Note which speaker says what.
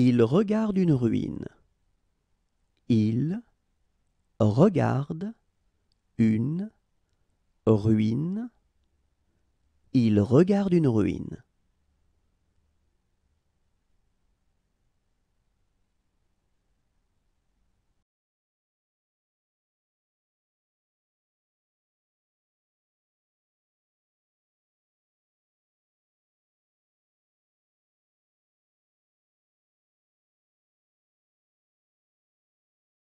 Speaker 1: Il regarde une ruine. Il regarde une ruine. Il regarde une ruine.